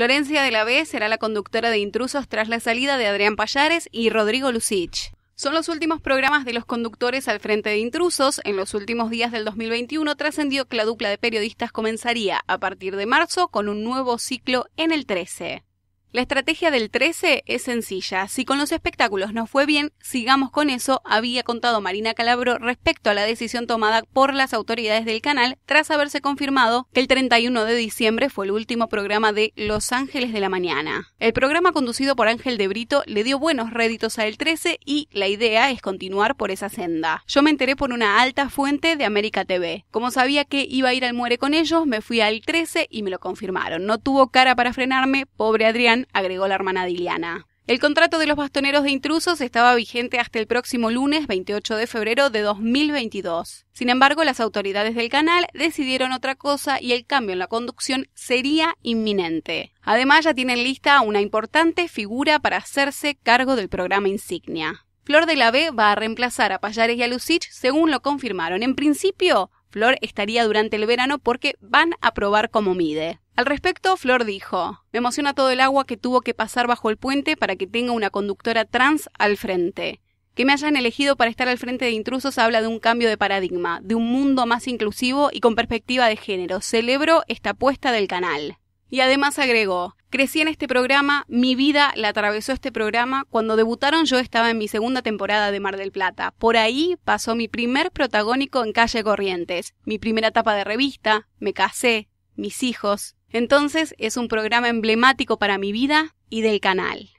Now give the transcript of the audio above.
Florencia de la B será la conductora de Intrusos tras la salida de Adrián Payares y Rodrigo Lucich. Son los últimos programas de los conductores al frente de intrusos. En los últimos días del 2021 trascendió que la dupla de periodistas comenzaría a partir de marzo con un nuevo ciclo en el 13. La estrategia del 13 es sencilla. Si con los espectáculos no fue bien, sigamos con eso, había contado Marina Calabro respecto a la decisión tomada por las autoridades del canal tras haberse confirmado que el 31 de diciembre fue el último programa de Los Ángeles de la Mañana. El programa conducido por Ángel de Brito le dio buenos réditos al 13 y la idea es continuar por esa senda. Yo me enteré por una alta fuente de América TV. Como sabía que iba a ir al muere con ellos, me fui al 13 y me lo confirmaron. No tuvo cara para frenarme, pobre Adrián agregó la hermana Diliana. El contrato de los bastoneros de intrusos estaba vigente hasta el próximo lunes 28 de febrero de 2022. Sin embargo, las autoridades del canal decidieron otra cosa y el cambio en la conducción sería inminente. Además, ya tienen lista una importante figura para hacerse cargo del programa insignia. Flor de la B va a reemplazar a Payares y a Lucich, según lo confirmaron. En principio, Flor estaría durante el verano porque van a probar cómo mide. Al respecto, Flor dijo, me emociona todo el agua que tuvo que pasar bajo el puente para que tenga una conductora trans al frente. Que me hayan elegido para estar al frente de intrusos habla de un cambio de paradigma, de un mundo más inclusivo y con perspectiva de género. Celebro esta apuesta del canal. Y además agregó, Crecí en este programa, mi vida la atravesó este programa. Cuando debutaron yo estaba en mi segunda temporada de Mar del Plata. Por ahí pasó mi primer protagónico en Calle Corrientes, mi primera etapa de revista, me casé, mis hijos. Entonces es un programa emblemático para mi vida y del canal.